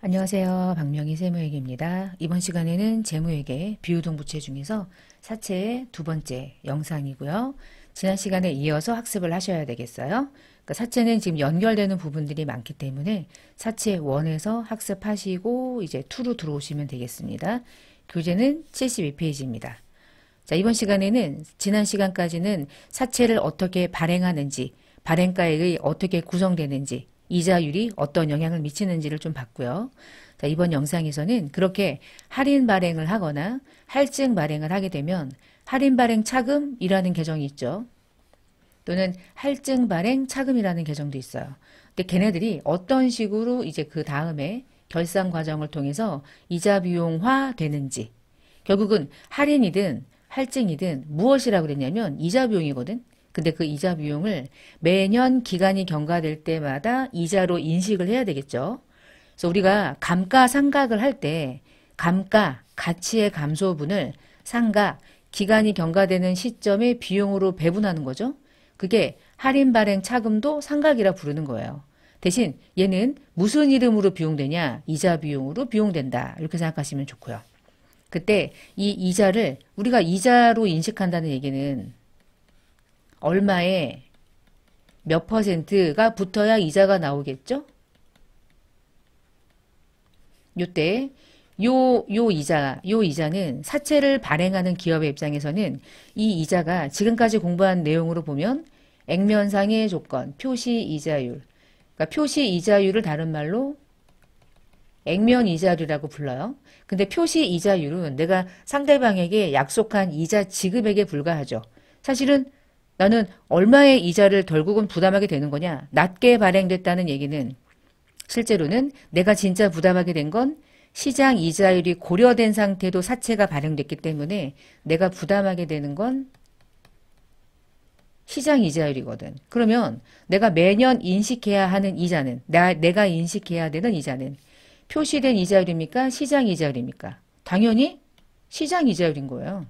안녕하세요. 박명희 세무회계입니다. 이번 시간에는 재무회계 비유동부채 중에서 사채의 두 번째 영상이고요. 지난 시간에 이어서 학습을 하셔야 되겠어요. 그러니까 사채는 지금 연결되는 부분들이 많기 때문에 사채 1에서 학습하시고 이제 2로 들어오시면 되겠습니다. 교재는 72페이지입니다. 자, 이번 시간에는 지난 시간까지는 사채를 어떻게 발행하는지, 발행가액이 어떻게 구성되는지, 이자율이 어떤 영향을 미치는지를 좀 봤고요. 자, 이번 영상에서는 그렇게 할인 발행을 하거나 할증 발행을 하게 되면 할인 발행 차금이라는 계정이 있죠. 또는 할증 발행 차금이라는 계정도 있어요. 근데 걔네들이 어떤 식으로 이제 그 다음에 결산 과정을 통해서 이자 비용화 되는지 결국은 할인이든 할증이든 무엇이라고 그랬냐면 이자 비용이거든. 근데 그 이자 비용을 매년 기간이 경과될 때마다 이자로 인식을 해야 되겠죠. 그래서 우리가 감가상각을 할 때 감가, 가치의 감소분을 상각, 기간이 경과되는 시점의 비용으로 배분하는 거죠. 그게 할인 발행 차금도 상각이라 부르는 거예요. 대신 얘는 무슨 이름으로 비용되냐? 이자 비용으로 비용된다. 이렇게 생각하시면 좋고요. 그때 이 이자를 우리가 이자로 인식한다는 얘기는 얼마에 몇 퍼센트가 붙어야 이자가 나오겠죠? 요때 요, 요 이자, 요 이자는 사채를 발행하는 기업의 입장에서는 이 이자가 지금까지 공부한 내용으로 보면 액면상의 조건, 표시 이자율. 그러니까 표시 이자율을 다른 말로 액면 이자율이라고 불러요. 근데 표시 이자율은 내가 상대방에게 약속한 이자 지급액에 불과하죠. 사실은 나는 얼마의 이자를 결국은 부담하게 되는 거냐. 낮게 발행됐다는 얘기는 실제로는 내가 진짜 부담하게 된 건 시장 이자율이 고려된 상태도 사채가 발행됐기 때문에 내가 부담하게 되는 건 시장 이자율이거든. 그러면 내가 매년 인식해야 하는 이자는 나, 내가 인식해야 되는 이자는 표시된 이자율입니까? 시장 이자율입니까? 당연히 시장 이자율인 거예요.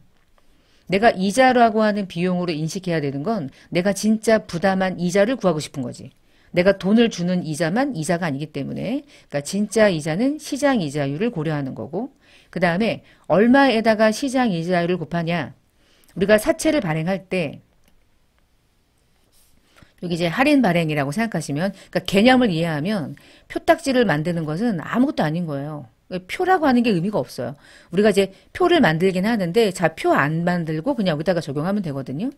내가 이자라고 하는 비용으로 인식해야 되는 건 내가 진짜 부담한 이자를 구하고 싶은 거지. 내가 돈을 주는 이자만 이자가 아니기 때문에 그러니까 진짜 이자는 시장 이자율을 고려하는 거고 그 다음에 얼마에다가 시장 이자율을 곱하냐 우리가 사채를 발행할 때 여기 이제 할인 발행이라고 생각하시면 그러니까 개념을 이해하면 표딱지를 만드는 것은 아무것도 아닌 거예요. 표라고 하는 게 의미가 없어요. 우리가 이제 표를 만들긴 하는데 좌표 안 만들고 그냥 여기다가 적용하면 되거든요.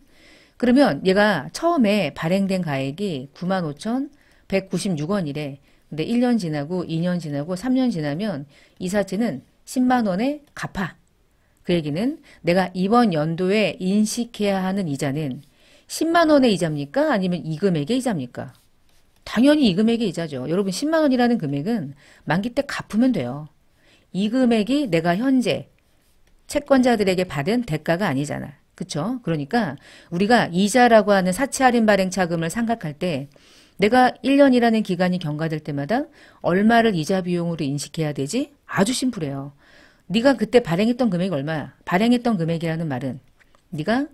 그러면 얘가 처음에 발행된 가액이 95,196원이래. 근데 1년 지나고 2년 지나고 3년 지나면 이사진은 10만 원에 갚아. 그 얘기는 내가 이번 연도에 인식해야 하는 이자는 10만 원의 이자입니까? 아니면 이 금액의 이자입니까? 당연히 이 금액의 이자죠. 여러분 10만 원이라는 금액은 만기 때 갚으면 돼요. 이 금액이 내가 현재 채권자들에게 받은 대가가 아니잖아. 그쵸? 그러니까 우리가 이자라고 하는 사채 할인 발행 차금을 생각할 때 내가 1년이라는 기간이 경과될 때마다 얼마를 이자 비용으로 인식해야 되지? 아주 심플해요. 네가 그때 발행했던 금액이 얼마야? 발행했던 금액이라는 말은 네가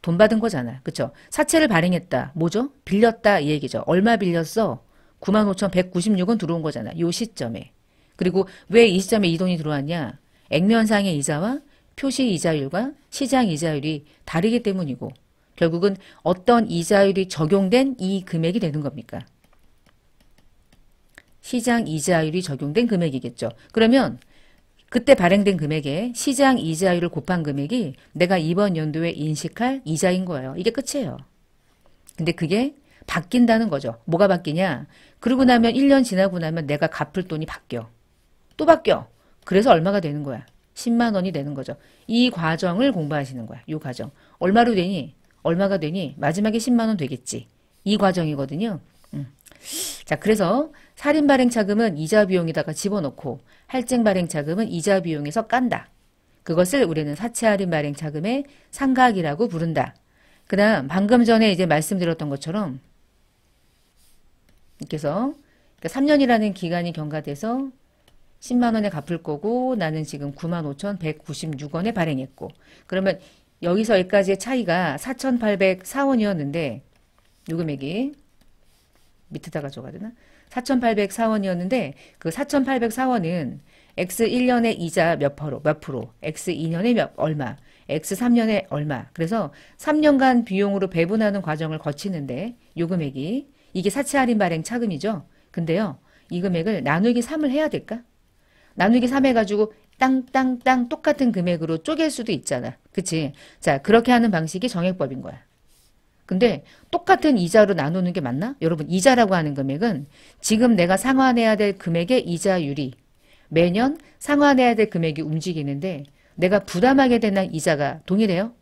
돈 받은 거잖아. 그쵸? 사채를 발행했다. 뭐죠? 빌렸다. 이 얘기죠. 얼마 빌렸어? 95,196원 들어온 거잖아. 요 시점에. 그리고 왜 이 시점에 이 돈이 들어왔냐? 액면상의 이자와 표시 이자율과 시장 이자율이 다르기 때문이고 결국은 어떤 이자율이 적용된 이 금액이 되는 겁니까? 시장 이자율이 적용된 금액이겠죠. 그러면 그때 발행된 금액에 시장 이자율을 곱한 금액이 내가 이번 연도에 인식할 이자인 거예요. 이게 끝이에요. 근데 그게 바뀐다는 거죠. 뭐가 바뀌냐? 그러고 나면 1년 지나고 나면 내가 갚을 돈이 바뀌어. 또 바뀌어. 그래서 얼마가 되는 거야? 10만 원이 되는 거죠. 이 과정을 공부하시는 거야. 이 과정. 얼마로 되니? 얼마가 되니? 마지막에 10만 원 되겠지. 이 과정이거든요. 음. 자, 그래서 살인 발행 차금은 이자 비용에다가 집어넣고 할증 발행 차금은 이자 비용에서 깐다. 그것을 우리는 사채 할인 발행 차금의 상각이라고 부른다. 그다음 방금 전에 이제 말씀드렸던 것처럼 이렇게 해서 그러니까 3년이라는 기간이 경과돼서 10만 원에 갚을 거고 나는 지금 9만 5,196원에 천 발행했고 그러면 여기서 여기까지의 차이가 4,804원이었는데 요금액이 밑에다가 줘가 되나? 4,804원이었는데 그 4,804원은 X 1년에 이자 몇 프로, 몇 프로, X 2년에 몇 얼마, X 3년에 얼마. 그래서 3년간 비용으로 배분하는 과정을 거치는데 요금액이 이게 사채 할인 발행 차금이죠. 근데요. 이 금액을 나누기 3을 해야 될까? 나누기 3 해가지고 땅땅땅 똑같은 금액으로 쪼갤 수도 있잖아. 그치? 자 그렇게 하는 방식이 정액법인 거야. 근데 똑같은 이자로 나누는 게 맞나? 여러분 이자라고 하는 금액은 지금 내가 상환해야 될 금액의 이자율이 매년 상환해야 될 금액이 움직이는데 내가 부담하게 되는 이자가 동일해요?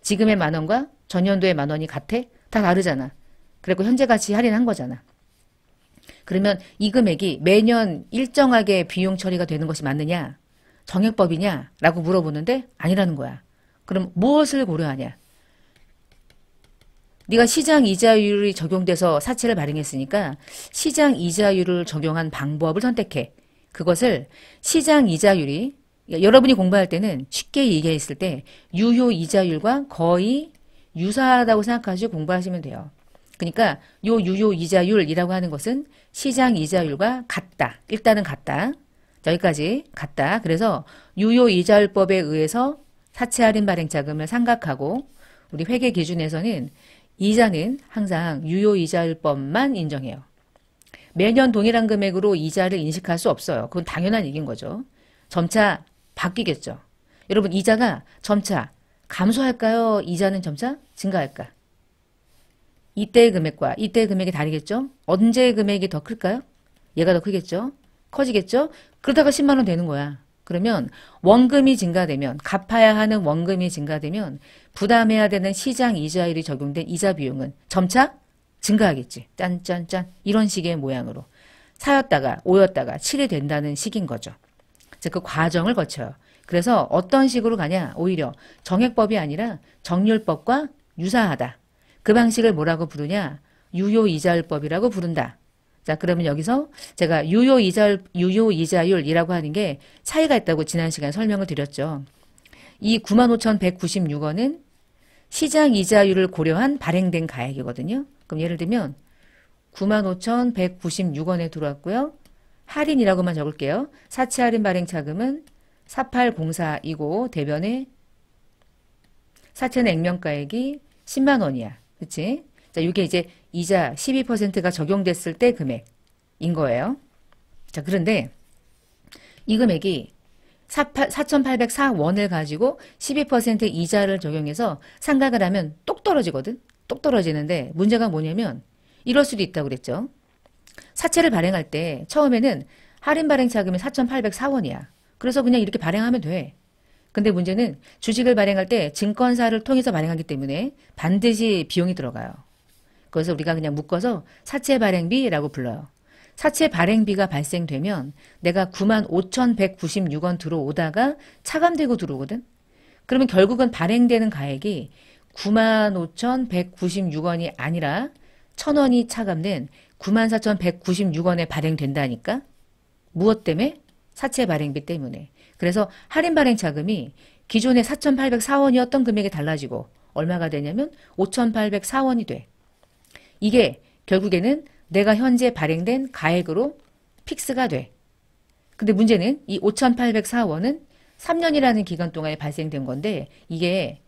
지금의 만 원과 전년도의 만 원이 같아? 다 다르잖아. 그리고 현재 가치 할인한 거잖아. 그러면 이 금액이 매년 일정하게 비용 처리가 되는 것이 맞느냐? 정액법이냐? 라고 물어보는데 아니라는 거야. 그럼 무엇을 고려하냐? 네가 시장 이자율이 적용돼서 사채를 발행했으니까 시장 이자율을 적용한 방법을 선택해. 그것을 시장 이자율이 그러니까 여러분이 공부할 때는 쉽게 얘기했을 때 유효 이자율과 거의 유사하다고 생각하시고 공부하시면 돼요. 그러니까 요 유효 이자율이라고 하는 것은 시장 이자율과 같다. 일단은 같다. 여기까지 같다. 그래서 유효 이자율법에 의해서 사채 할인 발행 자금을 상각하고 우리 회계 기준에서는 이자는 항상 유효 이자율법만 인정해요. 매년 동일한 금액으로 이자를 인식할 수 없어요. 그건 당연한 얘기인 거죠. 점차 바뀌겠죠. 여러분 이자가 점차 감소할까요? 이자는 점차 증가할까? 이때의 금액과 이때의 금액이 다르겠죠? 언제의 금액이 더 클까요? 얘가 더 크겠죠? 커지겠죠? 그러다가 10만원 되는 거야. 그러면 원금이 증가되면 갚아야 하는 원금이 증가되면 부담해야 되는 시장 이자율이 적용된 이자 비용은 점차 증가하겠지. 짠짠짠 이런 식의 모양으로 사였다가오였다가 7이 된다는 식인 거죠. 즉 그 과정을 거쳐요. 그래서 어떤 식으로 가냐 오히려 정액법이 아니라 정률법과 유사하다. 그 방식을 뭐라고 부르냐? 유효이자율법이라고 부른다. 자, 그러면 여기서 제가 유효이자율, 유효이자율이라고 하는 게 차이가 있다고 지난 시간에 설명을 드렸죠. 이 95,196원은 시장 이자율을 고려한 발행된 가액이거든요. 그럼 예를 들면 95,196원에 들어왔고요. 할인이라고만 적을게요. 사채 할인 발행 차금은 4804이고 대변에 사채 액면가액이 10만 원이야. 그치? 자, 이게 이제 이자 12%가 적용됐을 때 금액인 거예요. 자, 그런데 이 금액이 4,804원을 가지고 12% 이자를 적용해서 상각을 하면 똑 떨어지거든? 똑 떨어지는데 문제가 뭐냐면 이럴 수도 있다고 그랬죠. 사채를 발행할 때 처음에는 할인 발행 자금이 4,804원이야. 그래서 그냥 이렇게 발행하면 돼. 근데 문제는 주식을 발행할 때 증권사를 통해서 발행하기 때문에 반드시 비용이 들어가요. 그래서 우리가 그냥 묶어서 사채 발행비라고 불러요. 사채 발행비가 발생되면 내가 95,196원 들어오다가 차감되고 들어오거든. 그러면 결국은 발행되는 가액이 95,196원이 아니라 1,000원이 차감된 94,196원에 발행된다니까? 무엇 때문에? 사채 발행비 때문에. 그래서 할인 발행 자금이 기존의 4,804원이었던 금액이 달라지고 얼마가 되냐면 5,804원이 돼. 이게 결국에는 내가 현재 발행된 가액으로 픽스가 돼. 근데 문제는 이 5,804원은 3년이라는 기간 동안에 발생된 건데 이게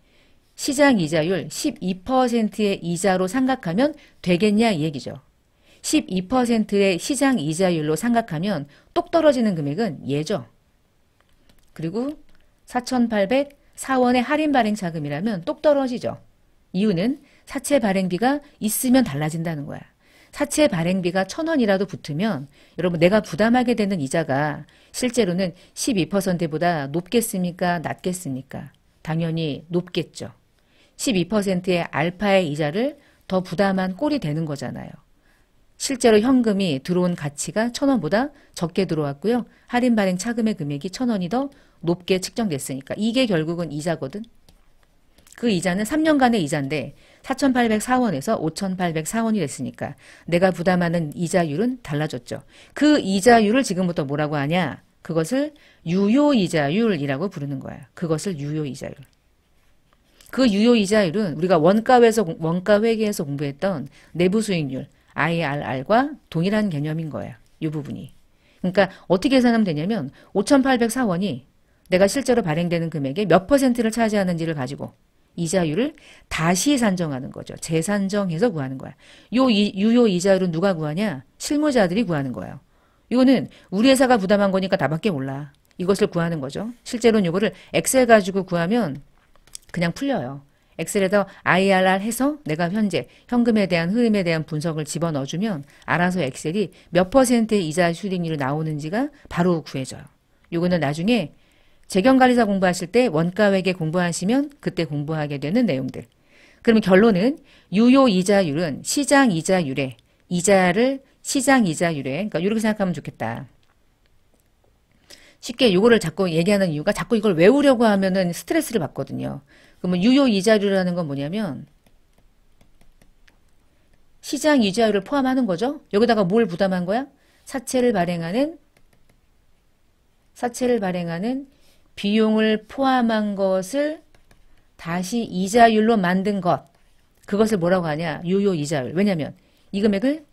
시장 이자율 12%의 이자로 생각하면 되겠냐 이 얘기죠. 12%의 시장 이자율로 생각하면 똑 떨어지는 금액은 예죠. 그리고 4,804원의 할인 발행 자금이라면 똑 떨어지죠. 이유는 사채 발행비가 있으면 달라진다는 거야. 사채 발행비가 천원이라도 붙으면 여러분 내가 부담하게 되는 이자가 실제로는 12%보다 높겠습니까? 낮겠습니까? 당연히 높겠죠. 12%의 알파의 이자를 더 부담한 꼴이 되는 거잖아요. 실제로 현금이 들어온 가치가 1 0 0 0원보다 적게 들어왔고요. 할인 발행 차금의 금액이 1 0 0 0원이더 높게 측정됐으니까 이게 결국은 이자거든. 그 이자는 3년간의 이자인데 4,804원에서 5,804원이 됐으니까 내가 부담하는 이자율은 달라졌죠. 그 이자율을 지금부터 뭐라고 하냐? 그것을 유효이자율이라고 부르는 거야. 그것을 유효이자율. 그 유효이자율은 우리가 원가에서 원가 회계에서 공부했던 내부 수익률, IRR과 동일한 개념인 거예요. 이 부분이. 그러니까 어떻게 계산하면 되냐면 5,804원이 내가 실제로 발행되는 금액의 몇 퍼센트를 차지하는지를 가지고 이자율을 다시 산정하는 거죠. 재산정해서 구하는 거야. 요 이, 유효 이자율은 누가 구하냐? 실무자들이 구하는 거예요. 이거는 우리 회사가 부담한 거니까 나밖에 몰라. 이것을 구하는 거죠. 실제로는 이거를 엑셀 가지고 구하면 그냥 풀려요. 엑셀에다 IRR 해서 내가 현재 현금에 대한 흐름에 대한 분석을 집어넣어주면 알아서 엑셀이 몇 퍼센트의 이자 수익률이 나오는지가 바로 구해져요. 요거는 나중에 재경관리사 공부하실 때 원가회계 공부하시면 그때 공부하게 되는 내용들. 그러면 결론은 유효 이자율은 시장 이자율에 이자를 시장 이자율에 그러니까 이렇게 생각하면 좋겠다. 쉽게 요거를 자꾸 얘기하는 이유가 자꾸 이걸 외우려고 하면은 스트레스를 받거든요. 그러면 유효 이자율이라는 건 뭐냐면 시장 이자율을 포함하는 거죠. 여기다가 뭘 부담한 거야? 사채를 발행하는 사채를 발행하는 비용을 포함한 것을 다시 이자율로 만든 것. 그것을 뭐라고 하냐? 유효 이자율. 왜냐면 이 금액을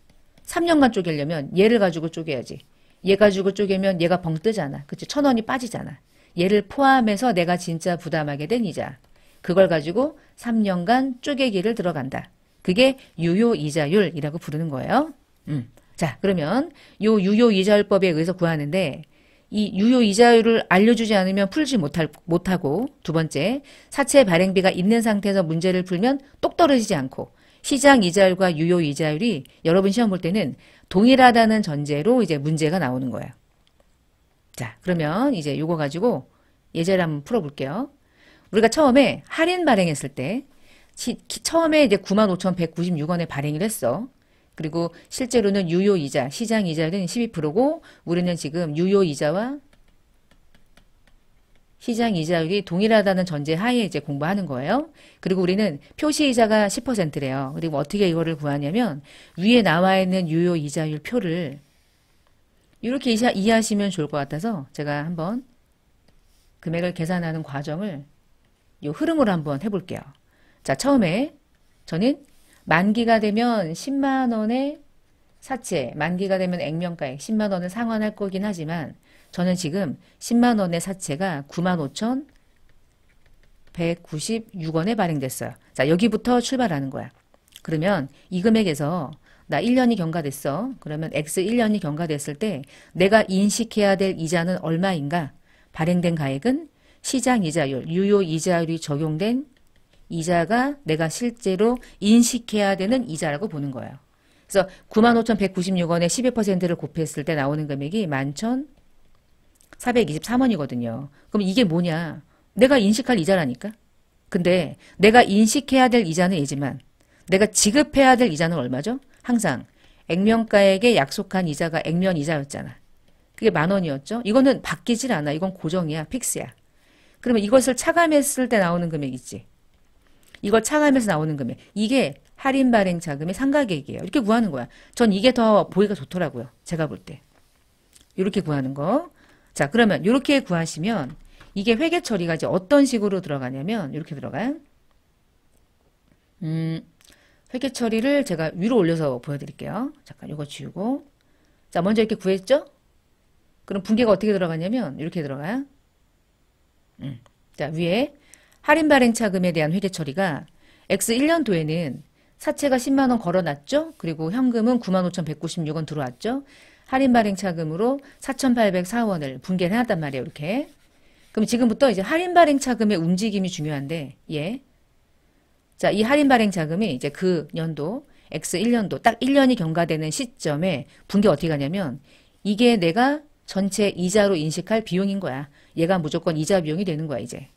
3년간 쪼개려면 얘를 가지고 쪼개야지. 얘 가지고 쪼개면 얘가 벙 뜨잖아. 그치? 천 원이 빠지잖아. 얘를 포함해서 내가 진짜 부담하게 된 이자. 그걸 가지고 3년간 쪼개기를 들어간다. 그게 유효이자율이라고 부르는 거예요. 음. 자, 그러면 요 유효이자율법에 의해서 구하는데 이 유효이자율을 알려주지 않으면 풀지 못할, 못하고 두 번째, 사채 발행비가 있는 상태에서 문제를 풀면 똑 떨어지지 않고 시장 이자율과 유효 이자율이 여러분 시험 볼 때는 동일하다는 전제로 이제 문제가 나오는 거예요. 자, 그러면 이제 요거 가지고 예제를 한 번 풀어볼게요. 우리가 처음에 할인 발행했을 때 시, 처음에 이제 95,196원에 발행을 했어. 그리고 실제로는 유효 이자, 시장 이자는 12%고 우리는 지금 유효 이자와 시장 이자율이 동일하다는 전제 하에 이제 공부하는 거예요. 그리고 우리는 표시 이자가 10%래요. 그리고 어떻게 이거를 구하냐면 위에 나와 있는 유효 이자율 표를 이렇게 이해하시면 좋을 것 같아서 제가 한번 금액을 계산하는 과정을 이 흐름으로 한번 해볼게요. 자, 처음에 저는 만기가 되면 10만 원의 사채, 만기가 되면 액면가액 10만 원을 상환할 거긴 하지만 저는 지금 10만 원의 사채가 9만 5천 196원에 발행됐어요. 자, 여기부터 출발하는 거야. 그러면 이 금액에서 나 1년이 경과됐어. 그러면 X 1년이 경과됐을 때 내가 인식해야 될 이자는 얼마인가? 발행된 가액은 시장 이자율, 유효 이자율이 적용된 이자가 내가 실제로 인식해야 되는 이자라고 보는 거예요. 그래서 95,196원에 11%를 곱했을 때 나오는 금액이 11,423원이거든요. 그럼 이게 뭐냐? 내가 인식할 이자라니까. 근데 내가 인식해야 될 이자는 얘지만 내가 지급해야 될 이자는 얼마죠? 항상 액면가에게 약속한 이자가 액면 이자였잖아. 그게 만 원이었죠. 이거는 바뀌질 않아. 이건 고정이야. 픽스야. 그러면 이것을 차감했을 때 나오는 금액이지. 이걸 차감해서 나오는 금액. 이게 할인 발행 자금의 상가액이에요. 이렇게 구하는 거야. 전 이게 더 보기가 좋더라고요. 제가 볼 때. 이렇게 구하는 거. 자, 그러면 이렇게 구하시면 이게 회계 처리가 이제 어떤 식으로 들어가냐면 이렇게 들어가요. 음, 회계 처리를 제가 위로 올려서 보여드릴게요. 잠깐 이거 지우고. 자, 먼저 이렇게 구했죠? 그럼 분계가 어떻게 들어가냐면 이렇게 들어가요. 자, 위에 할인 발행 차금에 대한 회계 처리가 X 1년도에는 사채가 10만 원 걸어놨죠. 그리고 현금은 9만 5,196원 들어왔죠. 할인 발행 차금으로 4,804원을 분개를 해놨단 말이에요. 이렇게. 그럼 지금부터 이제 할인 발행 차금의 움직임이 중요한데, 예. 자, 이 할인 발행 자금이 이제 그 년도, X 1년도, 딱 1년이 경과되는 시점에 분개 어떻게 가냐면, 이게 내가 전체 이자로 인식할 비용인 거야. 얘가 무조건 이자 비용이 되는 거야 이제.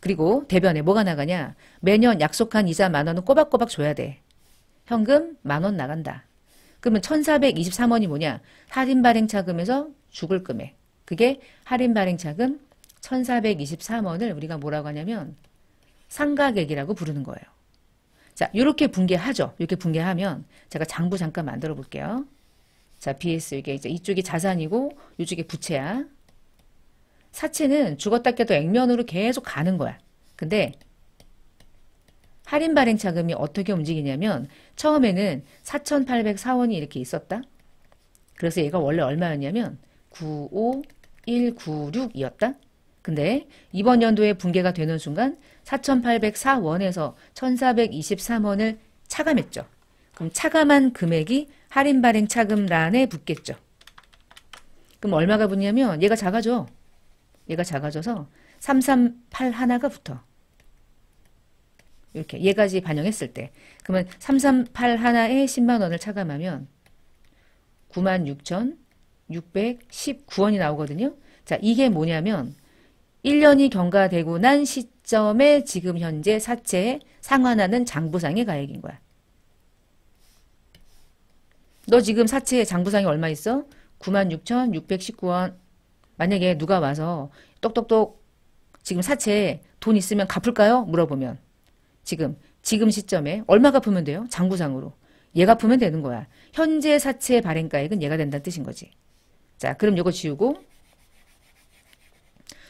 그리고 대변에 뭐가 나가냐. 매년 약속한 이자 만 원은 꼬박꼬박 줘야 돼. 현금 만 원 나간다. 그러면 1423원이 뭐냐. 할인 발행 차금에서 죽을 금액. 그게 할인 발행 차금 1423원을 우리가 뭐라고 하냐면 상가액이라고 부르는 거예요. 자, 이렇게 분괴하죠. 이렇게 분괴하면 제가 장부 잠깐 만들어 볼게요. 자, BS 이게 이제 이쪽이 자산이고 이쪽이 부채야. 사치는 죽었다 깨도 액면으로 계속 가는 거야. 근데 할인 발행 차금이 어떻게 움직이냐면 처음에는 4,804원이 이렇게 있었다. 그래서 얘가 원래 얼마였냐면 95196이었다. 근데 이번 연도에 붕괴가 되는 순간 4,804원에서 1,423원을 차감했죠. 그럼 차감한 금액이 할인 발행 차금란에 붙겠죠. 그럼 얼마가 붙냐면 얘가 작아져. 얘가 작아져서 338 하나가 붙어. 이렇게 얘까지 예 반영했을 때 그러면 338 하나에 10만 원을 차감하면 96,619원이 나오거든요. 자, 이게 뭐냐면 1년이 경과되고 난 시점에 지금 현재 사채에 상환하는 장부상의 가액인 거야. 너 지금 사채에 장부상이 얼마 있어? 96,619원 만약에 누가 와서 똑똑똑 지금 사채 돈 있으면 갚을까요? 물어보면 지금 지금 시점에 얼마 갚으면 돼요? 장구상으로 얘 갚으면 되는 거야. 현재 사채 발행가액은 얘가 된다는 뜻인 거지. 자, 그럼 이거 지우고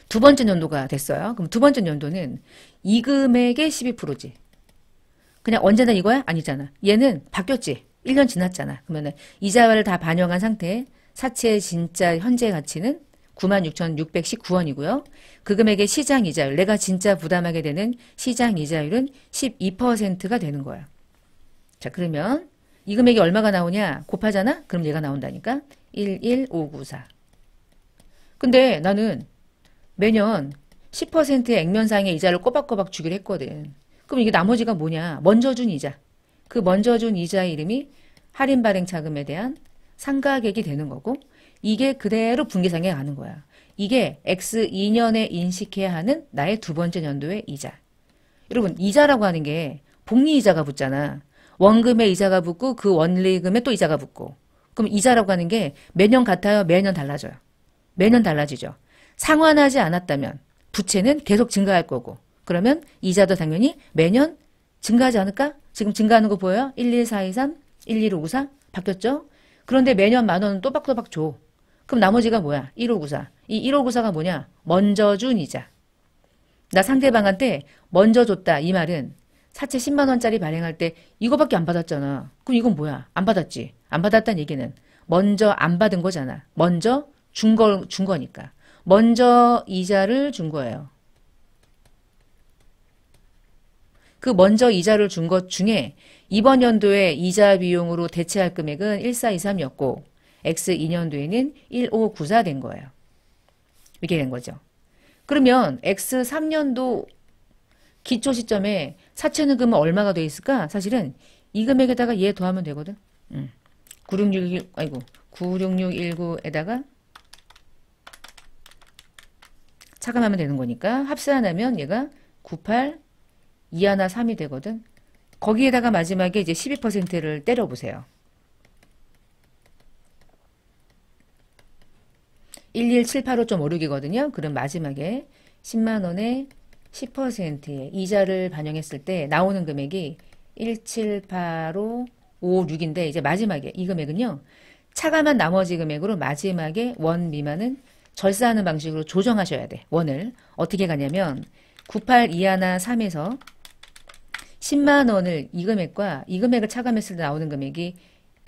두 번째 연도가 됐어요. 그럼 두 번째 연도는 이 금액의 12%지. 그냥 언제나 이거야? 아니잖아. 얘는 바뀌었지. 1년 지났잖아. 그러면 이자율을다 반영한 상태에 사채의 진짜 현재 가치는 96,619원이고요. 그 금액의 시장 이자율, 내가 진짜 부담하게 되는 시장 이자율은 12%가 되는 거야. 자, 그러면 이 금액이 얼마가 나오냐? 곱하잖아? 그럼 얘가 나온다니까? 11594. 근데 나는 매년 10%의 액면상의 이자를 꼬박꼬박 주기로 했거든. 그럼 이게 나머지가 뭐냐? 먼저 준 이자. 그 먼저 준 이자 이름이 할인 발행 자금에 대한 상가액이 되는 거고 이게 그대로 분기상에 가는 거야. 이게 X 2년에 인식해야 하는 나의 두 번째 연도의 이자. 여러분 이자라고 하는 게 복리 이자가 붙잖아. 원금에 이자가 붙고 그 원리금에 또 이자가 붙고. 그럼 이자라고 하는 게 매년 같아요. 매년 달라져요. 매년 달라지죠. 상환하지 않았다면 부채는 계속 증가할 거고. 그러면 이자도 당연히 매년 증가하지 않을까? 지금 증가하는 거 보여요? 1, 2, 4, 2, 3, 1, 2, 5, 4 바뀌었죠? 그런데 매년 만 원은 또박또박 줘. 그럼 나머지가 뭐야? 1594. 이 1594가 뭐냐? 먼저 준 이자. 나 상대방한테 먼저 줬다. 이 말은 사채 10만원짜리 발행할 때 이거밖에 안 받았잖아. 그럼 이건 뭐야? 안 받았지. 안 받았다는 얘기는 먼저 안 받은 거잖아. 먼저 준, 걸, 준 거니까. 먼저 이자를 준 거예요. 그 먼저 이자를 준 것 중에 이번 연도에 이자 비용으로 대체할 금액은 1423이었고 X2년도에는 1594 된 거예요. 이렇게 된 거죠. 그러면 X3년도 기초 시점에 사채는금은 얼마가 돼 있을까? 사실은 이 금액에다가 얘 더하면 되거든. 음. 9661 아이고 96619에다가 차감하면 되는 거니까 합산하면 얘가 98 2 하나 3이 되거든. 거기에다가 마지막에 이제 12%를 때려 보세요. 1 1 7 8 5오르기거든요 그럼 마지막에 10만 원에 10%의 이자를 반영했을 때 나오는 금액이 1 7 8 5 5 6인데 이제 마지막에 이 금액은요. 차감한 나머지 금액으로 마지막에 원 미만은 절사하는 방식으로 조정하셔야 돼. 원을 어떻게 가냐면 98 2하나 3에서 10만 원을 이 금액과 이 금액을 차감했을 때 나오는 금액이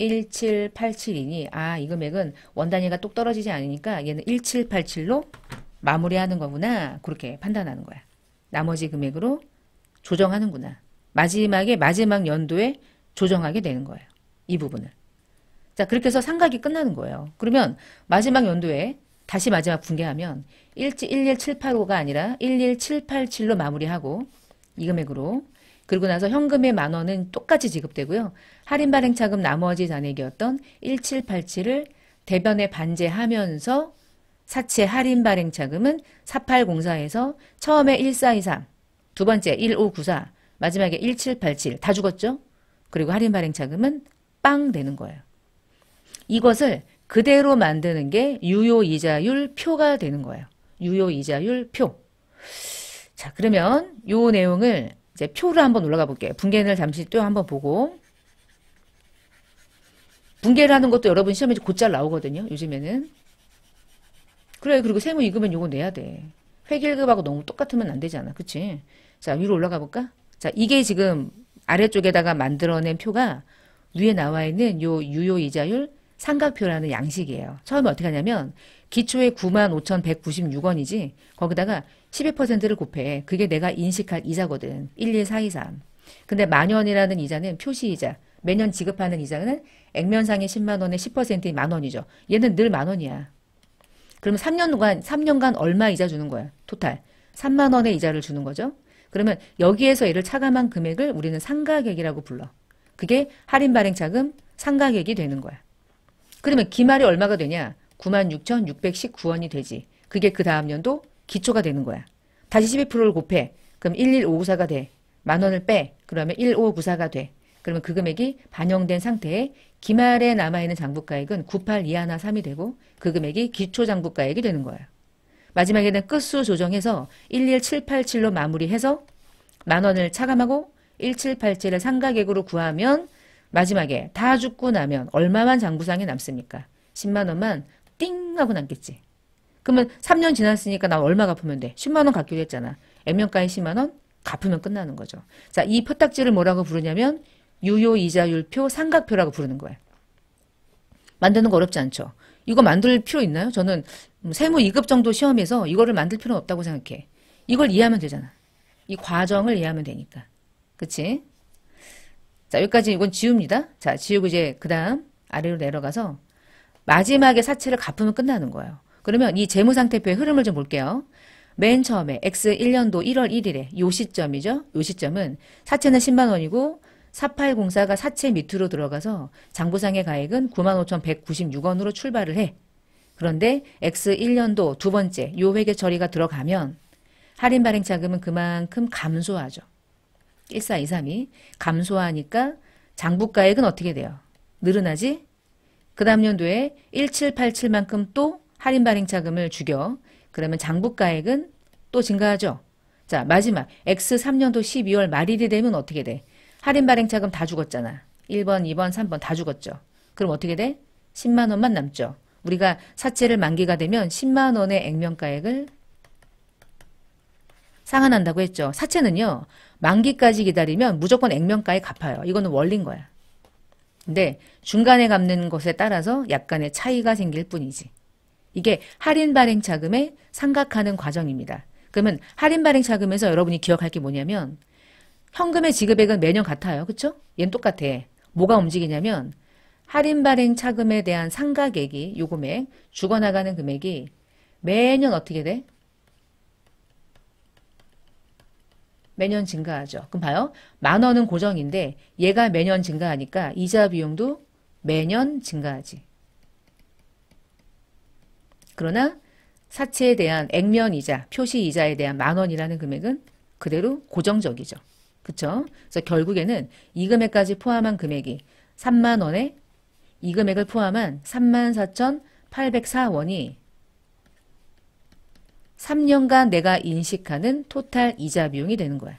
1787이니 아 이 금액은 원 단위가 똑 떨어지지 않으니까 얘는 1787로 마무리하는 거구나 그렇게 판단하는 거야. 나머지 금액으로 조정하는구나. 마지막에 마지막 연도에 조정하게 되는 거예요. 이 부분을. 자 그렇게 해서 상각이 끝나는 거예요. 그러면 마지막 연도에 다시 마지막 분괴하면 11785가 아니라 11787로 마무리하고 이 금액으로 그리고 나서 현금의 만 원은 똑같이 지급되고요. 할인 발행차금 나머지 잔액이었던 1787을 대변에 반제하면서 사채 할인 발행차금은 4804에서 처음에 1423, 두 번째 1594, 마지막에 1787 다 죽었죠? 그리고 할인 발행차금은 빵 되는 거예요. 이것을 그대로 만드는 게 유효 이자율 표가 되는 거예요. 유효 이자율 표. 자, 그러면 요 내용을 이제 표로 한번 올라가 볼게요. 분괴를 잠시 또 한번 보고 붕괴를 하는 것도 여러분 시험에 곧잘 나오거든요. 요즘에는. 그래 그리고 세무 이금은 요거 내야 돼. 회계급하고 너무 똑같으면 안 되잖아. 그치? 자 위로 올라가 볼까? 자 이게 지금 아래쪽에다가 만들어낸 표가 위에 나와 있는 요 유효이자율 삼각표라는 양식이에요. 처음에 어떻게 하냐면 기초에 95,196원이지 거기다가 12%를 곱해. 그게 내가 인식할 이자거든. 1, 2, 4, 2, 3. 근데 만 원이라는 이자는 표시이자. 매년 지급하는 이자는 액면상의 10만 원에 10%인 만 원이죠. 얘는 늘 만 원이야. 그러면 3년간 3년간 얼마 이자 주는 거야? 토탈 3만 원의 이자를 주는 거죠. 그러면 여기에서 얘를 차감한 금액을 우리는 상가액이라고 불러. 그게 할인 발행 차금 상가액이 되는 거야. 그러면 기말이 얼마가 되냐? 96,619원이 되지. 그게 그 다음 년도 기초가 되는 거야. 다시 12%를 곱해. 그럼 11594가 돼. 만 원을 빼. 그러면 1594가 돼. 그러면 그 금액이 반영된 상태에 기말에 남아있는 장부가액은 98 2하나 3이 되고 그 금액이 기초 장부가액이 되는 거예요. 마지막에는 끝수 조정해서 11787로 마무리해서 만 원을 차감하고 1787을 상가액으로 구하면 마지막에 다 죽고 나면 얼마만 장부상에 남습니까? 10만 원만 띵 하고 남겠지. 그러면 3년 지났으니까 나 얼마 갚으면 돼? 10만 원 갚기로 했잖아. 액면가에 10만 원 갚으면 끝나는 거죠. 자, 이 표딱지를 뭐라고 부르냐면 유효 이자율표 삼각표라고 부르는 거예요. 만드는 거 어렵지 않죠. 이거 만들 필요 있나요? 저는 세무 2급 정도 시험에서 이거를 만들 필요는 없다고 생각해. 이걸 이해하면 되잖아. 이 과정을 이해하면 되니까. 그치? 자, 여기까지 이건 지웁니다. 자, 지우고 이제 그 다음 아래로 내려가서 마지막에 사채를 갚으면 끝나는 거예요. 그러면 이 재무상태표의 흐름을 좀 볼게요. 맨 처음에 X1년도 1월 1일에 요 시점이죠. 요 시점은 사채는 10만 원이고 4804가 사채 밑으로 들어가서 장부상의 가액은 95,196원으로 출발을 해. 그런데 X1년도 두 번째 요회계 처리가 들어가면 할인 발행 자금은 그만큼 감소하죠. 1 4 2 3이 감소하니까 장부가액은 어떻게 돼요? 늘어나지? 그 다음 연도에 1787만큼 또 할인 발행 자금을 죽여 그러면 장부가액은 또 증가하죠. 자 마지막 X3년도 12월 말일이 되면 어떻게 돼? 할인 발행차금 다 죽었잖아. 1번, 2번, 3번 다 죽었죠. 그럼 어떻게 돼? 10만 원만 남죠. 우리가 사채를 만기가 되면 10만 원의 액면가액을 상환한다고 했죠. 사채는요. 만기까지 기다리면 무조건 액면가에 갚아요. 이거는 원리인 거야. 근데 중간에 갚는 것에 따라서 약간의 차이가 생길 뿐이지. 이게 할인 발행 차금에 상각하는 과정입니다. 그러면 할인 발행 차금에서 여러분이 기억할 게 뭐냐면 현금의 지급액은 매년 같아요. 그쵸? 얘 똑같아. 뭐가 움직이냐면 할인 발행 차금에 대한 상가액이 요금액, 죽어나가는 금액이 매년 어떻게 돼? 매년 증가하죠. 그럼 봐요. 만 원은 고정인데 얘가 매년 증가하니까 이자 비용도 매년 증가하지. 그러나 사채에 대한 액면 이자, 표시 이자에 대한 만 원이라는 금액은 그대로 고정적이죠. 그쵸? 그래서 결국에는 이 금액까지 포함한 금액이 3만 원에 이 금액을 포함한 34,804원이 3년간 내가 인식하는 토탈 이자 비용이 되는 거야.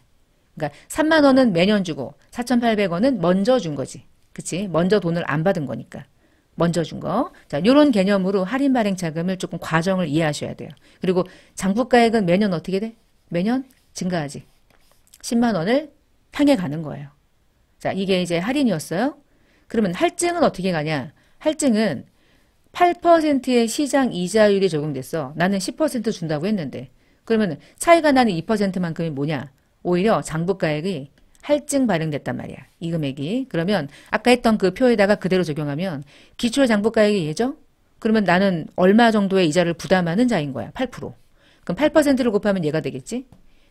그러니까 3만 원은 매년 주고 4,800원은 먼저 준 거지. 그치? 먼저 돈을 안 받은 거니까. 먼저 준 거. 자, 요런 개념으로 할인 발행 자금을 조금 과정을 이해하셔야 돼요. 그리고 장부가액은 매년 어떻게 돼? 매년 증가하지. 10만 원을 향해 가는 거예요. 자, 이게 이제 할인이었어요. 그러면 할증은 어떻게 가냐? 할증은 8%의 시장 이자율이 적용됐어. 나는 10% 준다고 했는데. 그러면 차이가 나는 2%만큼이 뭐냐? 오히려 장부가액이 할증 발행됐단 말이야. 이 금액이. 그러면 아까 했던 그 표에다가 그대로 적용하면 기초 장부가액이 예죠? 그러면 나는 얼마 정도의 이자를 부담하는 자인 거야. 8%. 그럼 8%를 곱하면 얘가 되겠지?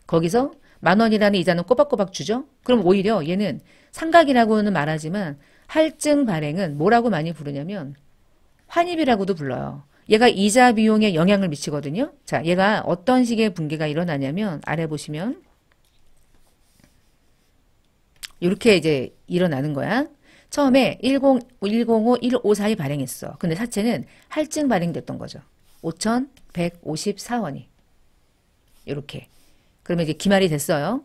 거기서 만 원이라는 이자는 꼬박꼬박 주죠? 그럼 오히려 얘는 상각이라고는 말하지만 할증 발행은 뭐라고 많이 부르냐면 환입이라고도 불러요. 얘가 이자 비용에 영향을 미치거든요. 자, 얘가 어떤 식의 붕괴가 일어나냐면 아래 보시면 이렇게 이제 일어나는 거야. 처음에 10, 105, 154이 발행했어. 근데 사채는 할증 발행됐던 거죠. 5,154원이. 이렇게. 그러면 이제 기말이 됐어요.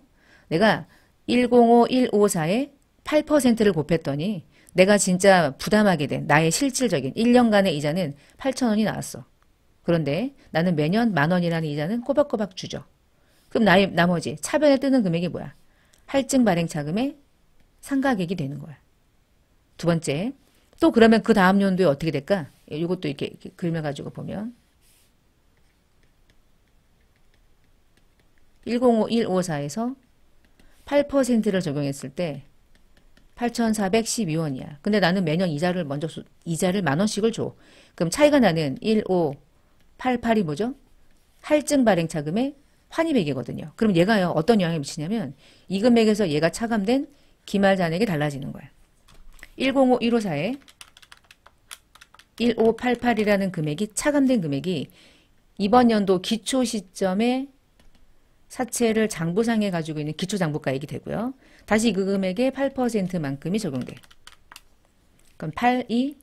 내가 105, 154에 8%를 곱했더니 내가 진짜 부담하게 된 나의 실질적인 1년간의 이자는 8천원이 나왔어. 그런데 나는 매년 만원이라는 이자는 꼬박꼬박 주죠. 그럼 나의 나머지 차변에 뜨는 금액이 뭐야? 할증 발행 자금의 상가액이 되는 거야. 두 번째, 또 그러면 그 다음 연도에 어떻게 될까? 이것도 예, 이렇게, 이렇게 그려가지고 보면 105154에서 8%를 적용했을 때 8,412원이야. 근데 나는 매년 이자를 먼저 이자를 만 원씩을 줘. 그럼 차이가 나는 1588이 뭐죠? 할증 발행 차금의 환입액이거든요. 그럼 얘가요 어떤 영향을 미치냐면 이 금액에서 얘가 차감된 기말 잔액이 달라지는 거야. 105154에 1588이라는 금액이 차감된 금액이 이번 연도 기초 시점에 사채를 장부상에 가지고 있는 기초장부가액이 되고요. 다시 그 금액의 8%만큼이 적용돼. 그럼 82,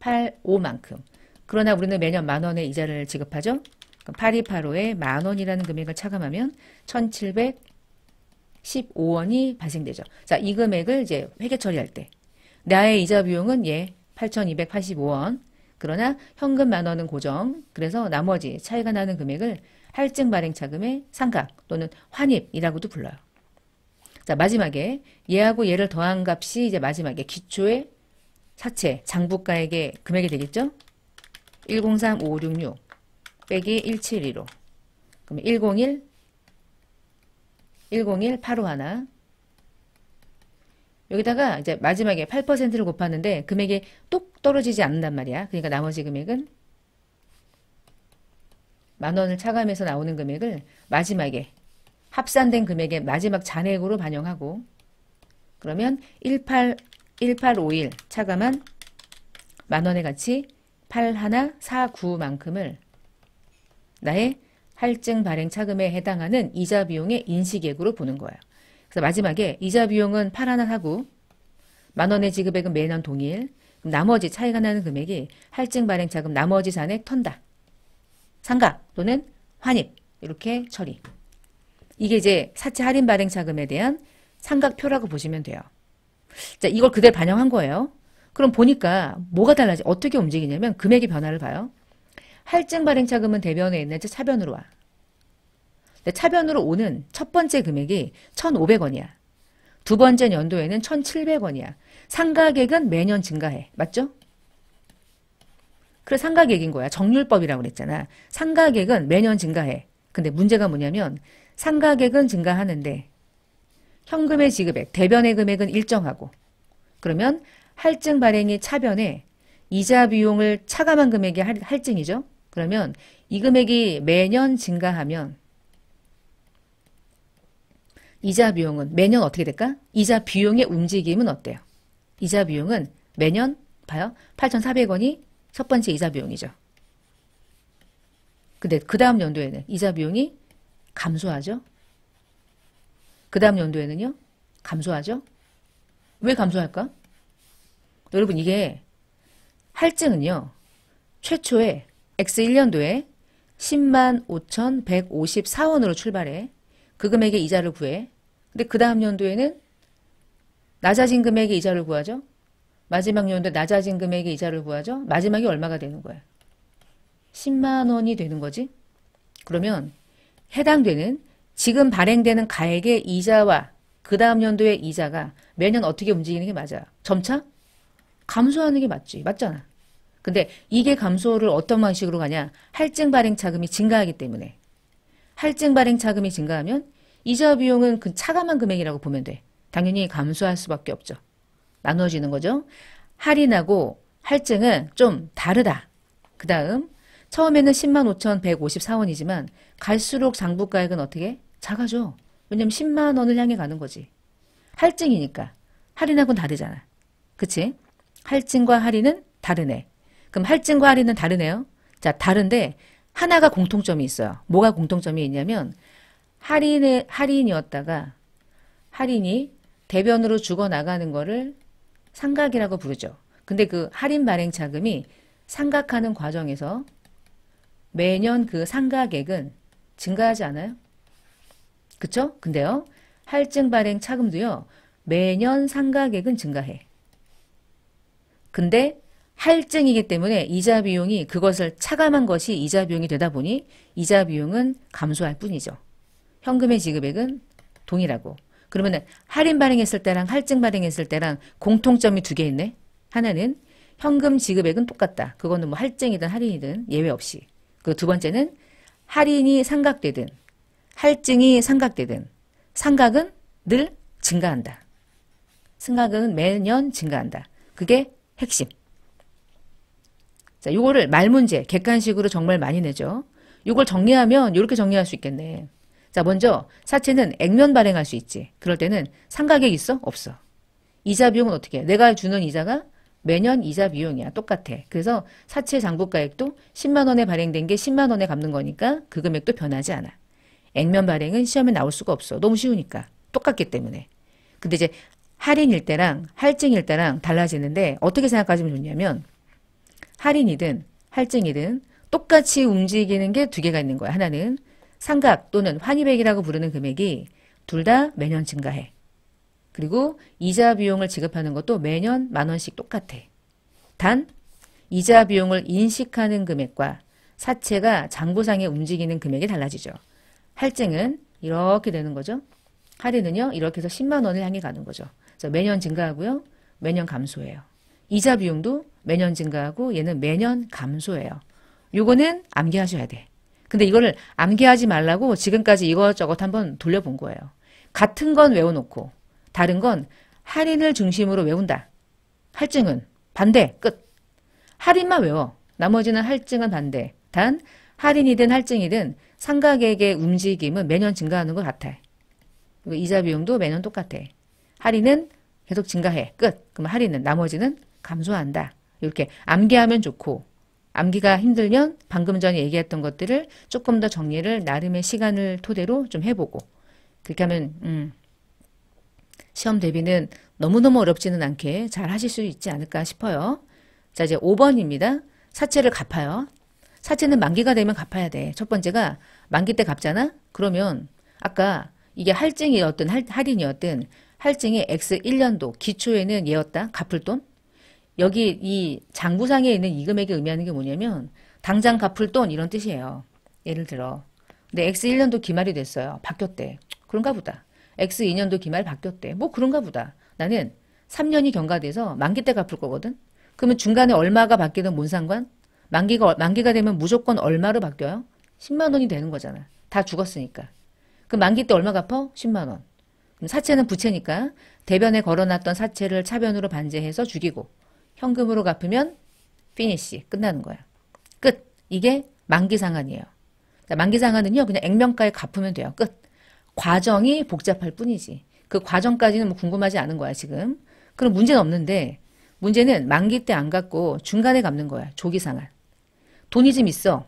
85만큼. 그러나 우리는 매년 만 원의 이자를 지급하죠. 그럼 8285에 만 원이라는 금액을 차감하면 1715원이 발생되죠. 자, 이 금액을 이제 회계 처리할 때 나의 이자 비용은 예, 8285원. 그러나 현금 만 원은 고정. 그래서 나머지 차이가 나는 금액을 할증 발행 차금의 상각 또는 환입이라고도 불러요. 자, 마지막에 얘하고 얘를 더한 값이 이제 마지막에 기초의 사채 장부가액의 금액이 되겠죠? 103566 빼기 1715 그럼 101 101 851 여기다가 이제 마지막에 8%를 곱하는데 금액이 똑 떨어지지 않는단 말이야. 그러니까 나머지 금액은 만 원을 차감해서 나오는 금액을 마지막에 합산된 금액의 마지막 잔액으로 반영하고 그러면 18, 1851 차감한 만 원의 가치 8149만큼을 나의 할증 발행 차금에 해당하는 이자 비용의 인식액으로 보는 거예요. 그래서 마지막에 이자 비용은 81하고 만 원의 지급액은 매년 동일. 나머지 차이가 나는 금액이 할증 발행 차금 나머지 잔액 턴다. 상각 또는 환입 이렇게 처리. 이게 이제 사채 할인 발행 자금에 대한 상각표라고 보시면 돼요. 자, 이걸 그대로 반영한 거예요. 그럼 보니까 뭐가 달라지? 어떻게 움직이냐면 금액의 변화를 봐요. 할증 발행 자금은 대변에 있는 차변으로 와. 차변으로 오는 첫 번째 금액이 1,500원이야. 두 번째 연도에는 1,700원이야. 상가액은 매년 증가해. 맞죠? 그래서 상가객인 거야. 정률법이라고 그랬잖아. 상가객은 매년 증가해. 근데 문제가 뭐냐면 상가객은 증가하는데 현금의 지급액, 대변의 금액은 일정하고 그러면 할증 발행이 차변에 이자 비용을 차감한 금액이 할증이죠. 그러면 이 금액이 매년 증가하면 이자 비용은 매년 어떻게 될까? 이자 비용의 움직임은 어때요? 이자 비용은 매년 봐요. 8,400원이 첫 번째 이자 비용이죠. 근데 그 다음 연도에는 이자 비용이 감소하죠. 그 다음 연도에는요. 감소하죠. 왜 감소할까? 여러분 이게 할증은요. 최초에 X1년도에 10만 5,154원으로 출발해. 그 금액의 이자를 구해. 근데 그 다음 연도에는 낮아진 금액의 이자를 구하죠. 마지막 연인도 낮아진 금액의 이자를 구하죠. 마지막이 얼마가 되는 거야? 10만 원이 되는 거지. 그러면 해당되는 지금 발행되는 가액의 이자와 그 다음 연도의 이자가 매년 어떻게 움직이는 게 맞아? 점차 감소하는 게 맞지. 맞잖아. 근데 이게 감소를 어떤 방식으로 가냐? 할증 발행 차금이 증가하기 때문에. 할증 발행 차금이 증가하면 이자 비용은 그 차감한 금액이라고 보면 돼. 당연히 감소할 수밖에 없죠. 나누어지는 거죠. 할인하고 할증은 좀 다르다. 그 다음 처음에는 10만 5,154원이지만 갈수록 장부가액은 어떻게? 작아져. 왜냐면 10만 원을 향해 가는 거지. 할증이니까. 할인하고는 다르잖아. 그치? 할증과 할인은 다르네. 그럼 할증과 할인은 다르네요. 자, 다른데 하나가 공통점이 있어요. 뭐가 공통점이 있냐면 할인의 할인이었다가 할인이 대변으로 죽어 나가는 거를 상각이라고 부르죠. 근데 그 할인 발행 차금이 상각하는 과정에서 매년 그 상각액은 증가하지 않아요? 그쵸? 근데요. 할증 발행 차금도요. 매년 상각액은 증가해. 근데 할증이기 때문에 이자 비용이 그것을 차감한 것이 이자 비용이 되다 보니 이자 비용은 감소할 뿐이죠. 현금의 지급액은 동일하고 그러면 할인 발행했을 때랑 할증 발행했을 때랑 공통점이 두 개 있네. 하나는 현금 지급액은 똑같다. 그거는 뭐 할증이든 할인이든 예외 없이. 그두 번째는 할인이 삼각되든 할증이 삼각되든삼각은늘 증가한다. 삼각은 매년 증가한다. 그게 핵심. 자, 요거를 말 문제, 객관식으로 정말 많이 내죠. 요걸 정리하면 요렇게 정리할 수 있겠네. 자, 먼저 사채는 액면 발행할 수 있지. 그럴 때는 상가액 있어? 없어. 이자 비용은 어떻게 해? 내가 주는 이자가 매년 이자 비용이야. 똑같아. 그래서 사채 장부가액도 10만 원에 발행된 게 10만 원에 갚는 거니까 그 금액도 변하지 않아. 액면 발행은 시험에 나올 수가 없어. 너무 쉬우니까. 똑같기 때문에. 근데 이제 할인일 때랑 할증일 때랑 달라지는데 어떻게 생각하시면 좋냐면 할인이든 할증이든 똑같이 움직이는 게 두 개가 있는 거야. 하나는 상각 또는 환입액이라고 부르는 금액이 둘 다 매년 증가해. 그리고 이자 비용을 지급하는 것도 매년 만 원씩 똑같아. 단 이자 비용을 인식하는 금액과 사채가 장부상에 움직이는 금액이 달라지죠. 할증은 이렇게 되는 거죠. 할인은요 이렇게 해서 10만 원을 향해 가는 거죠. 그래서 매년 증가하고요. 매년 감소해요. 이자 비용도 매년 증가하고 얘는 매년 감소해요. 요거는 암기하셔야 돼. 근데 이거를 암기하지 말라고 지금까지 이것저것 한번 돌려본 거예요. 같은 건 외워놓고 다른 건 할인을 중심으로 외운다. 할증은 반대 끝. 할인만 외워. 나머지는 할증은 반대. 단 할인이든 할증이든 상가객의 움직임은 매년 증가하는 것 같아. 그리고 이자 비용도 매년 똑같아. 할인은 계속 증가해. 끝. 그럼 할인은 나머지는 감소한다. 이렇게 암기하면 좋고 암기가 힘들면 방금 전에 얘기했던 것들을 조금 더 정리를 나름의 시간을 토대로 좀 해보고 그렇게 하면 음, 시험 대비는 너무너무 어렵지는 않게 잘 하실 수 있지 않을까 싶어요. 자 이제 5번입니다. 사채를 갚아요. 사채는 만기가 되면 갚아야 돼. 첫 번째가 만기 때 갚잖아? 그러면 아까 이게 할증이었든 할, 인이었든 할증이 X 1년도 기초에는 얘였다. 갚을 돈. 여기 이 장부상에 있는 이금액에 의미하는 게 뭐냐면 당장 갚을 돈 이런 뜻이에요. 예를 들어. 근데 X1년도 기말이 됐어요. 바뀌었대. 그런가 보다. X2년도 기말 바뀌었대. 뭐 그런가 보다. 나는 3년이 경과돼서 만기 때 갚을 거거든. 그러면 중간에 얼마가 바뀌든 뭔 상관? 만기가 만기가 되면 무조건 얼마로 바뀌어요? 10만 원이 되는 거잖아. 다 죽었으니까. 그 만기 때 얼마 갚어? 10만 원. 그럼 사채는 부채니까 대변에 걸어놨던 사채를 차변으로 반제해서 죽이고 현금으로 갚으면 피니시 끝나는 거야. 끝. 이게 만기 상환이에요. 그러니까 만기 상환은요 그냥 액면가에 갚으면 돼요. 끝. 과정이 복잡할 뿐이지. 그 과정까지는 뭐 궁금하지 않은 거야 지금. 그럼 문제는 없는데 문제는 만기 때 안 갚고 중간에 갚는 거야. 조기 상환. 돈이 좀 있어.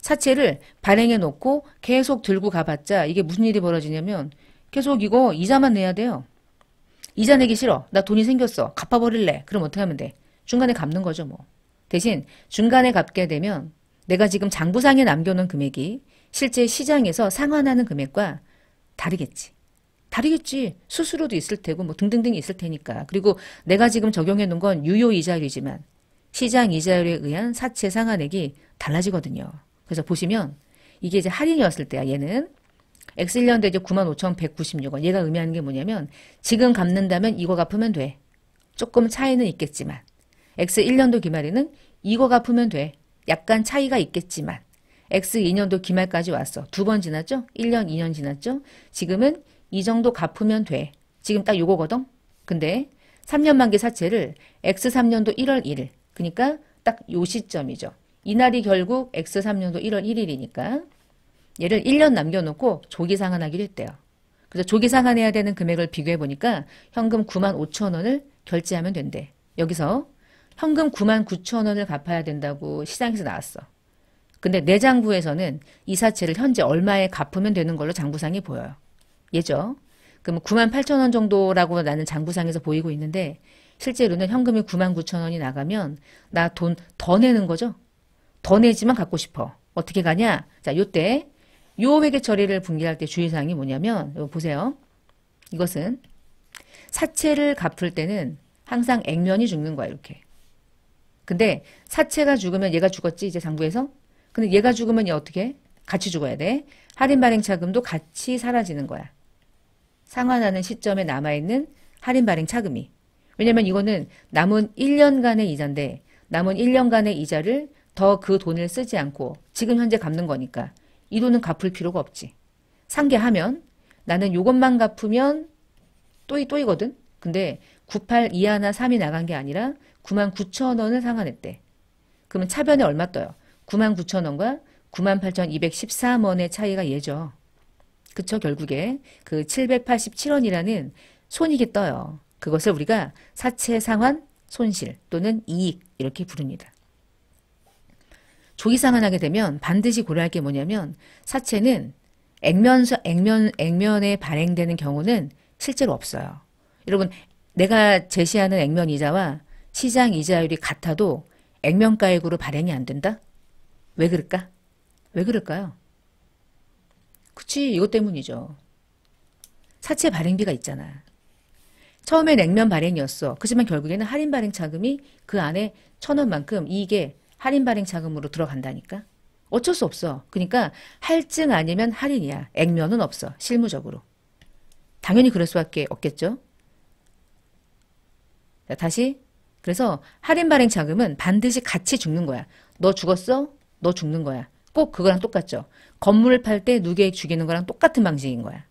사채를 발행해 놓고 계속 들고 가봤자 이게 무슨 일이 벌어지냐면 계속 이거 이자만 내야 돼요. 이자 내기 싫어. 나 돈이 생겼어. 갚아버릴래. 그럼 어떻게 하면 돼? 중간에 갚는 거죠, 뭐. 대신 중간에 갚게 되면 내가 지금 장부상에 남겨놓은 금액이 실제 시장에서 상환하는 금액과 다르겠지. 다르겠지. 수수료도 있을 테고 뭐등등등 있을 테니까. 그리고 내가 지금 적용해 놓은 건 유효 이자율이지만 시장 이자율에 의한 사채 상환액이 달라지거든요. 그래서 보시면 이게 이제 할인이었을 때야 얘는 X1년도 이제 95,196원. 얘가 의미하는 게 뭐냐면 지금 갚는다면 이거 갚으면 돼. 조금 차이는 있겠지만 X1년도 기말에는 이거 갚으면 돼. 약간 차이가 있겠지만 X2년도 기말까지 왔어. 두 번 지났죠? 1년, 2년 지났죠? 지금은 이 정도 갚으면 돼. 지금 딱 요거거든? 근데 3년 만기 사채를 X3년도 1월 1일. 그러니까 딱 요 시점이죠. 이날이 결국 X3년도 1월 1일이니까 얘를 1년 남겨놓고 조기 상환하기로 했대요. 그래서 조기 상환해야 되는 금액을 비교해보니까 현금 9만 5천 원을 결제하면 된대. 여기서 현금 9만 9천 원을 갚아야 된다고 시장에서 나왔어. 근데 내장부에서는 이 사채를 현재 얼마에 갚으면 되는 걸로 장부상이 보여요. 예죠. 그럼 9만 8천 원 정도라고 나는 장부상에서 보이고 있는데 실제로는 현금이 9만 9천 원이 나가면 나 돈 더 내는 거죠. 더 내지만 갖고 싶어. 어떻게 가냐? 자, 요때 요 회계 처리를 분기할 때 주의사항이 뭐냐면 요 보세요. 이것은 사채를 갚을 때는 항상 액면이 죽는 거야 이렇게. 근데 사체가 죽으면 얘가 죽었지 이제 장부에서 근데 얘가 죽으면 얘 어떻게 해? 같이 죽어야 돼 할인 발행 차금도 같이 사라지는 거야 상환하는 시점에 남아있는 할인 발행 차금이 왜냐면 이거는 남은 1년간의 이자인데 남은 1년간의 이자를 더 그 돈을 쓰지 않고 지금 현재 갚는 거니까 이 돈은 갚을 필요가 없지 상계하면 나는 요것만 갚으면 또이 또이거든 근데 98 2하나 3이 나간 게 아니라 9 9 0 0 0 원을 상환했대. 그러면 차변에 얼마 떠요? 9 9 0 0 0 원과 9 8,213원의 차이가 예죠. 그쵸? 결국에 그 787원이라는 손익이 떠요. 그것을 우리가 사채 상환 손실 또는 이익 이렇게 부릅니다. 조기 상환하게 되면 반드시 고려할 게 뭐냐면 사채는 액면, 액면, 액면에 발행되는 경우는 실제로 없어요. 여러분, 내가 제시하는 액면 이자와 시장 이자율이 같아도 액면가액으로 발행이 안 된다? 왜 그럴까? 왜 그럴까요? 그치 이것 때문이죠. 사채 발행비가 있잖아. 처음엔 액면 발행이었어. 그지만 결국에는 할인 발행 차금이 그 안에 천 원만큼 이게 할인 발행 차금으로 들어간다니까. 어쩔 수 없어. 그러니까 할증 아니면 할인이야. 액면은 없어. 실무적으로. 당연히 그럴 수밖에 없겠죠. 자, 다시 그래서 할인 발행 자금은 반드시 같이 죽는 거야. 너 죽었어? 너 죽는 거야. 꼭 그거랑 똑같죠. 건물을 팔 때 누계 죽이는 거랑 똑같은 방식인 거야.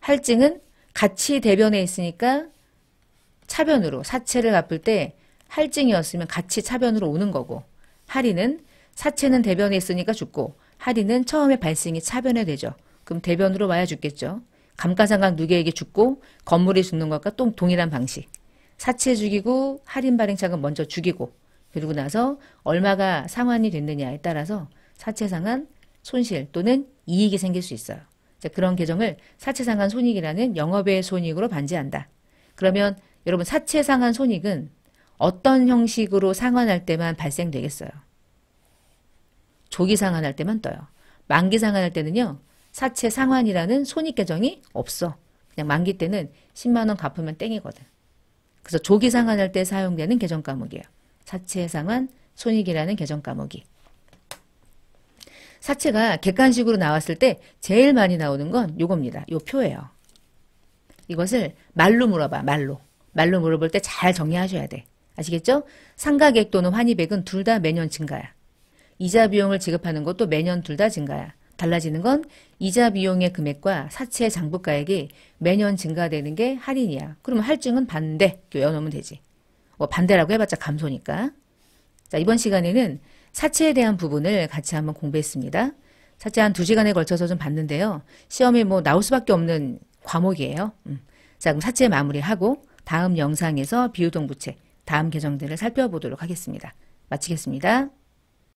할증은 같이 대변에 있으니까 차변으로 사채를 갚을 때 할증이었으면 같이 차변으로 오는 거고 할인은 사채는 대변에 있으니까 죽고 할인은 처음에 발생이 차변에 되죠. 그럼 대변으로 와야 죽겠죠. 감가상각 누계에게 죽고 건물이 죽는 것과 똥 동일한 방식. 사채 죽이고 할인 발행 차금 먼저 죽이고 그리고 나서 얼마가 상환이 됐느냐에 따라서 사채 상환 손실 또는 이익이 생길 수 있어요. 그런 계정을 사채 상환 손익이라는 영업의 손익으로 반지한다. 그러면 여러분 사채 상환 손익은 어떤 형식으로 상환할 때만 발생되겠어요? 조기 상환할 때만 떠요. 만기 상환할 때는요. 사채 상환이라는 손익 계정이 없어. 그냥 만기 때는 10만원 갚으면 땡이거든. 그래서 조기 상환할 때 사용되는 계정 과목이에요. 사채 상환, 손익이라는 계정 과목이. 사채가 객관식으로 나왔을 때 제일 많이 나오는 건 요겁니다. 요 표예요. 이것을 말로 물어봐, 말로. 말로 물어볼 때 잘 정리하셔야 돼. 아시겠죠? 상가객 또는 환입액은 둘 다 매년 증가야. 이자 비용을 지급하는 것도 매년 둘 다 증가야. 달라지는 건 이자 비용의 금액과 사채 장부가액이 매년 증가되는 게 할인이야. 그러면 할증은 반대 외워놓으면 되지. 뭐 반대라고 해봤자 감소니까. 자 이번 시간에는 사채에 대한 부분을 같이 한번 공부했습니다. 사채 한 두시간에 걸쳐서 좀 봤는데요. 시험에 뭐 나올 수밖에 없는 과목이에요. 음. 자 그럼 사채 마무리하고 다음 영상에서 비유동부채 다음 계정들을 살펴보도록 하겠습니다. 마치겠습니다.